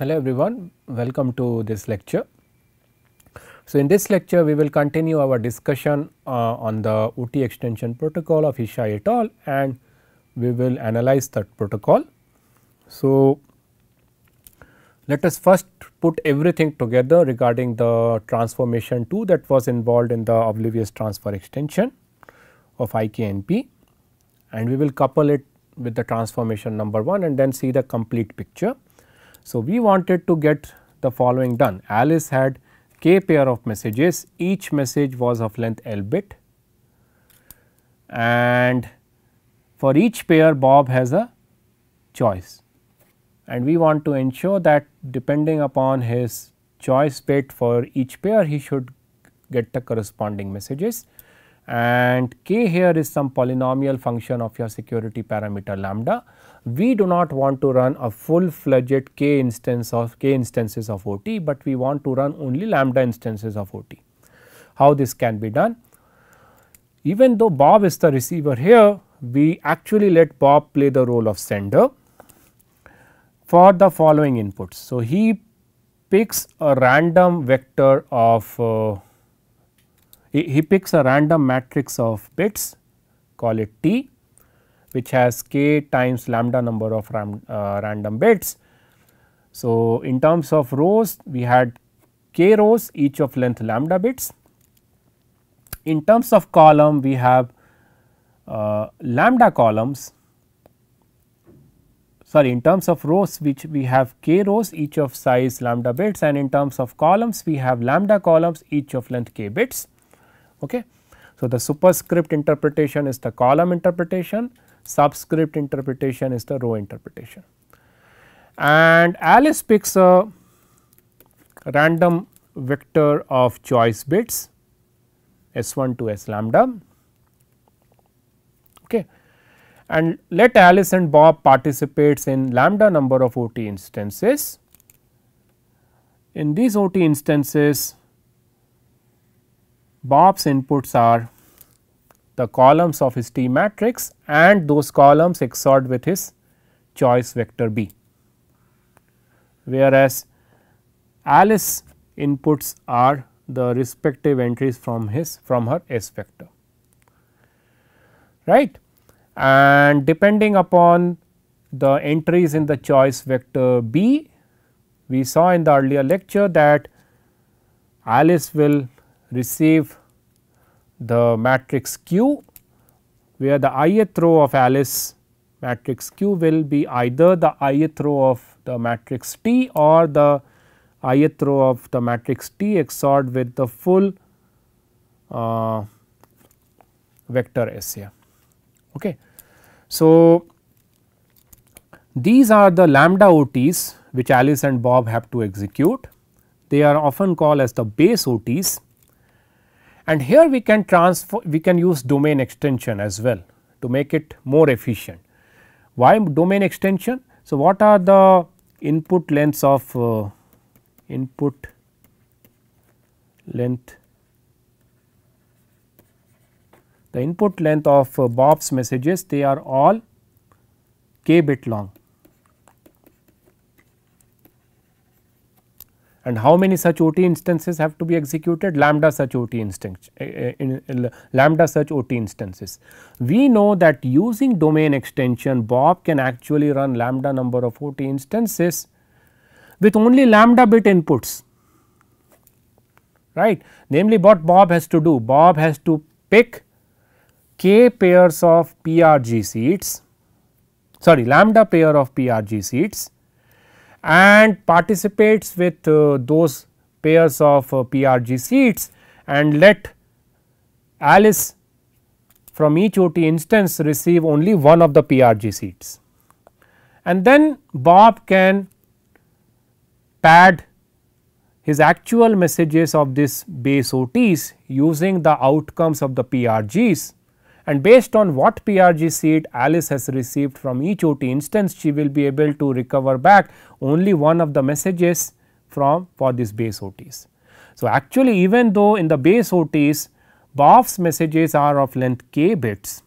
Hello everyone, welcome to this lecture. So, in this lecture we will continue our discussion uh, on the OT extension protocol of Isha et al and we will analyze that protocol. So, let us first put everything together regarding the transformation 2 that was involved in the oblivious transfer extension of IKNP and we will couple it with the transformation number 1 and then see the complete picture. So, we wanted to get the following done. Alice had k pair of messages, each message was of length L bit and for each pair Bob has a choice and we want to ensure that depending upon his choice bit for each pair he should get the corresponding messages and k here is some polynomial function of your security parameter lambda. We do not want to run a full fledged k instance of k instances of OT, but we want to run only lambda instances of OT. How this can be done? Even though Bob is the receiver here, we actually let Bob play the role of sender for the following inputs. So, he picks a random vector of uh, he, he picks a random matrix of bits call it T which has k times lambda number of ram, uh, random bits. So, in terms of rows we had k rows each of length lambda bits. In terms of column we have uh, lambda columns sorry in terms of rows which we have k rows each of size lambda bits and in terms of columns we have lambda columns each of length k bits. Okay. So, the superscript interpretation is the column interpretation, subscript interpretation is the row interpretation. And Alice picks a random vector of choice bits S1 to S lambda. Okay. And let Alice and Bob participates in lambda number of OT instances. In these OT instances, Bob's inputs are the columns of his T matrix and those columns XORed with his choice vector B. Whereas, Alice inputs are the respective entries from his from her S vector right and depending upon the entries in the choice vector B we saw in the earlier lecture that Alice will receive the matrix Q where the ith row of Alice matrix Q will be either the ith row of the matrix T or the ith row of the matrix T XORed with the full uh, vector S here. Okay. So, these are the lambda OTs which Alice and Bob have to execute. They are often called as the base OTs and here we can transfer, we can use domain extension as well to make it more efficient. Why domain extension? So, what are the input lengths of uh, input length? The input length of uh, Bob's messages they are all k bit long. and how many such OT instances have to be executed lambda such OT instance eh, eh, in, lambda such OT instances. We know that using domain extension Bob can actually run lambda number of OT instances with only lambda bit inputs right namely what Bob has to do Bob has to pick k pairs of PRG seats sorry lambda pair of PRG seats and participates with uh, those pairs of uh, PRG seats and let Alice from each OT instance receive only one of the PRG seats. And then Bob can pad his actual messages of this base OTs using the outcomes of the PRGs and based on what PRG seed Alice has received from each OT instance, she will be able to recover back only one of the messages from for these base OTs. So, actually even though in the base OTs Bob's messages are of length k bits,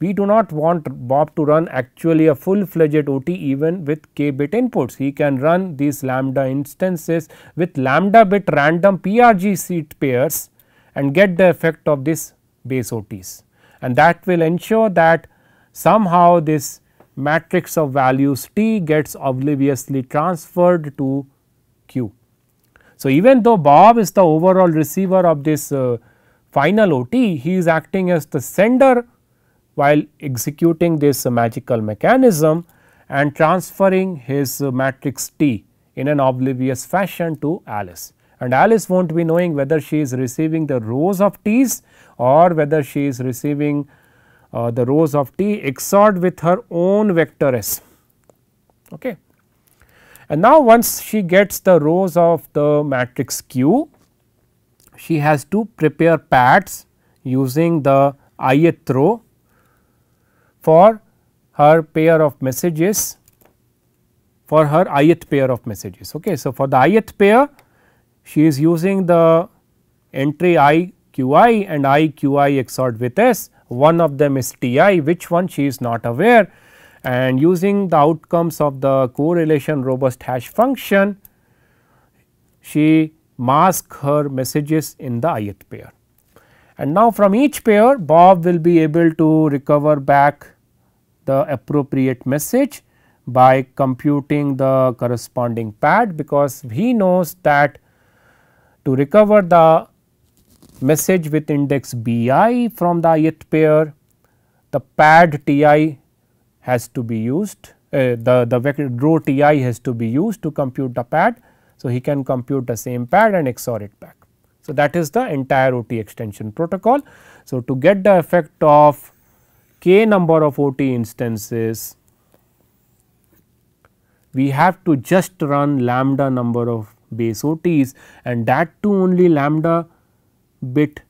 we do not want Bob to run actually a full fledged OT even with k bit inputs. He can run these lambda instances with lambda bit random PRG seed pairs and get the effect of this base OTs and that will ensure that somehow this matrix of values t gets obliviously transferred to q. So, even though Bob is the overall receiver of this uh, final OT, he is acting as the sender while executing this uh, magical mechanism and transferring his uh, matrix T in an oblivious fashion to Alice. And Alice will not be knowing whether she is receiving the rows of T's or whether she is receiving uh, the rows of t XORed with her own vector s. Okay. And now once she gets the rows of the matrix Q, she has to prepare pads using the ith row for her pair of messages for her ith pair of messages. Okay. So, for the ith pair she is using the entry i qi and i qi XORed with s, one of them is ti which one she is not aware and using the outcomes of the correlation robust hash function she mask her messages in the ith pair. And now from each pair Bob will be able to recover back the appropriate message by computing the corresponding pad because he knows that to recover the message with index bi from the ith pair, the pad ti has to be used, uh, the, the vector row ti has to be used to compute the pad. So, he can compute the same pad and XOR it back. So, that is the entire OT extension protocol. So, to get the effect of k number of OT instances, we have to just run lambda number of base OTs and that too only lambda bit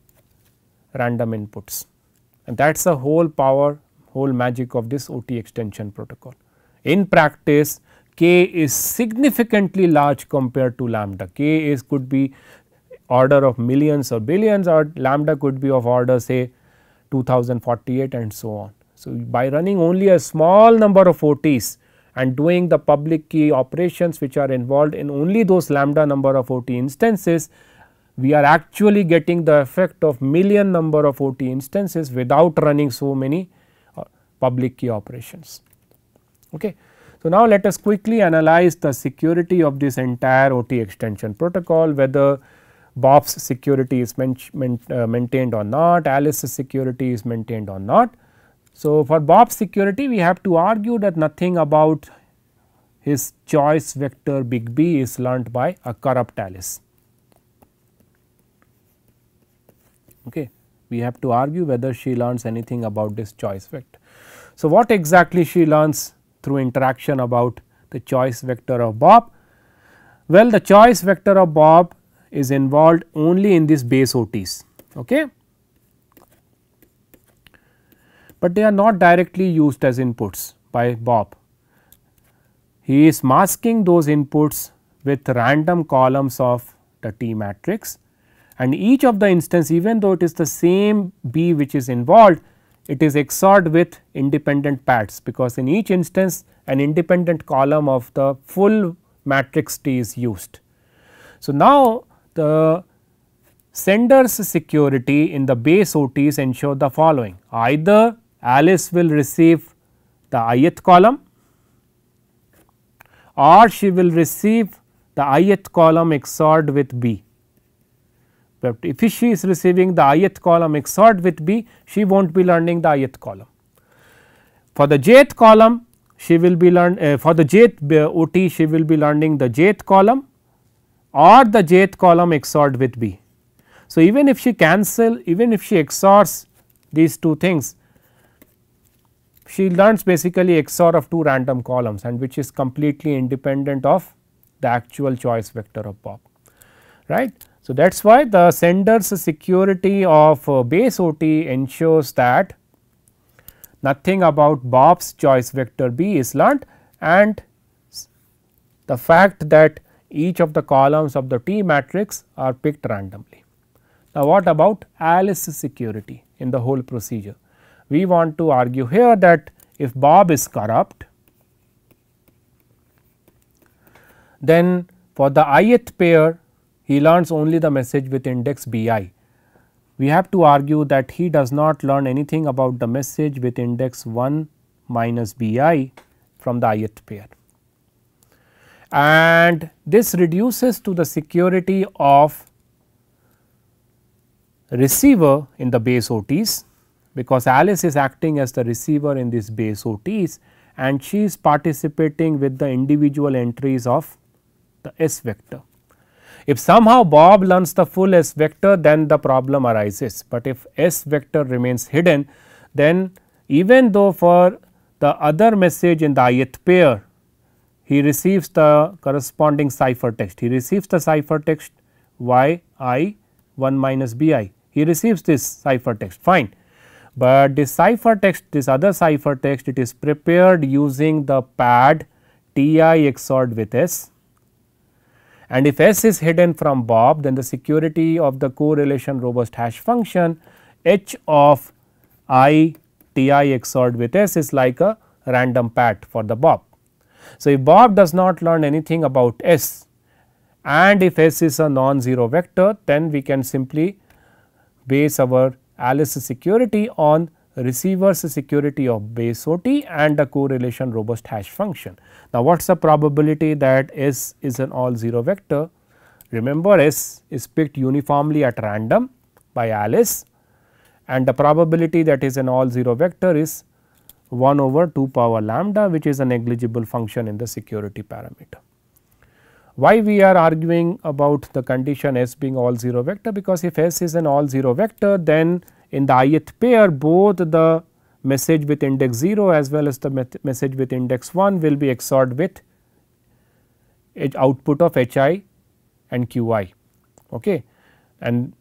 random inputs and that is the whole power whole magic of this OT extension protocol. In practice k is significantly large compared to lambda, k is could be order of millions or billions or lambda could be of order say 2048 and so on. So, by running only a small number of OTs and doing the public key operations which are involved in only those lambda number of OT instances, we are actually getting the effect of million number of OT instances without running so many uh, public key operations. Okay. So, now let us quickly analyze the security of this entire OT extension protocol whether Bob's security is men men uh, maintained or not, Alice's security is maintained or not. So, for Bob's security we have to argue that nothing about his choice vector big B is learnt by a corrupt Alice. Okay. We have to argue whether she learns anything about this choice vector. So, what exactly she learns through interaction about the choice vector of Bob? Well, the choice vector of Bob is involved only in these base OTs. Okay. But they are not directly used as inputs by Bob. He is masking those inputs with random columns of the T matrix and each of the instance even though it is the same B which is involved it is XORed with independent pads because in each instance an independent column of the full matrix T is used. So, now the sender's security in the base OTs ensure the following either Alice will receive the ith column or she will receive the ith column XORed with B but if she is receiving the ith column XORed with B, she will not be learning the ith column. For the jth column, she will be learn uh, for the jth uh, OT, she will be learning the jth column or the jth column XORed with B. So, even if she cancel, even if she XORs these two things, she learns basically XOR of two random columns and which is completely independent of the actual choice vector of Bob right. So, that is why the sender's security of uh, base OT ensures that nothing about Bob's choice vector B is learnt and the fact that each of the columns of the T matrix are picked randomly. Now, what about Alice's security in the whole procedure? We want to argue here that if Bob is corrupt, then for the ith pair he learns only the message with index bi. We have to argue that he does not learn anything about the message with index 1 minus bi from the ith pair. And this reduces to the security of receiver in the base OTs because Alice is acting as the receiver in this base OTs and she is participating with the individual entries of the S vector. If somehow Bob learns the full S vector then the problem arises, but if S vector remains hidden then even though for the other message in the ith pair he receives the corresponding ciphertext, he receives the ciphertext y i 1 minus b i, he receives this ciphertext fine but this ciphertext this other ciphertext it is prepared using the pad ti XORed with S and if S is hidden from Bob, then the security of the correlation robust hash function H of i Ti XORed with S is like a random pat for the Bob. So, if Bob does not learn anything about S and if S is a non-zero vector, then we can simply base our Alice security on receiver's security of base OT and a correlation robust hash function. Now, what is the probability that S is an all 0 vector? Remember S is picked uniformly at random by Alice and the probability that is an all 0 vector is 1 over 2 power lambda which is a negligible function in the security parameter. Why we are arguing about the condition S being all 0 vector because if S is an all 0 vector then in the ith pair both the message with index 0 as well as the message with index 1 will be XORed with output of hi and qi. Okay. And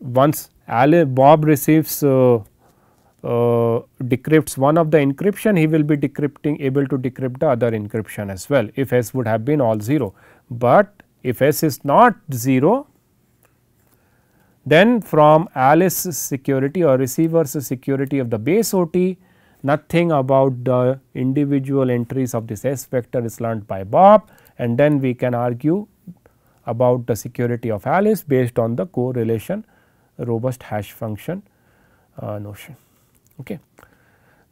once Bob receives uh, uh, decrypts one of the encryption, he will be decrypting able to decrypt the other encryption as well if S would have been all 0. But if S is not 0, then from Alice's security or receiver's security of the base OT, nothing about the individual entries of this S vector is learnt by Bob and then we can argue about the security of Alice based on the correlation robust hash function uh, notion. Okay.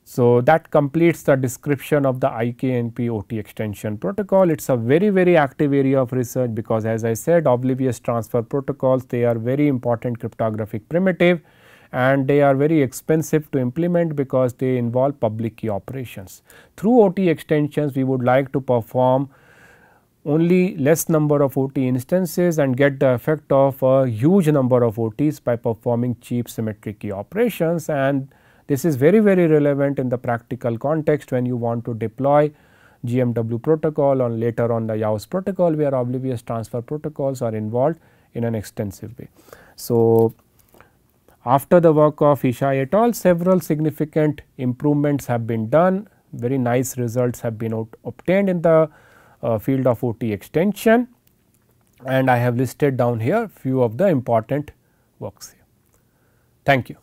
So, that completes the description of the IKNP OT extension protocol. It is a very very active area of research because as I said oblivious transfer protocols they are very important cryptographic primitive and they are very expensive to implement because they involve public key operations. Through OT extensions we would like to perform only less number of OT instances and get the effect of a huge number of OTs by performing cheap symmetric key operations and this is very very relevant in the practical context when you want to deploy GMW protocol or later on the YAOS protocol where oblivious transfer protocols are involved in an extensive way. So, after the work of Isha et al several significant improvements have been done very nice results have been obtained in the uh, field of OT extension and I have listed down here few of the important works here. Thank you.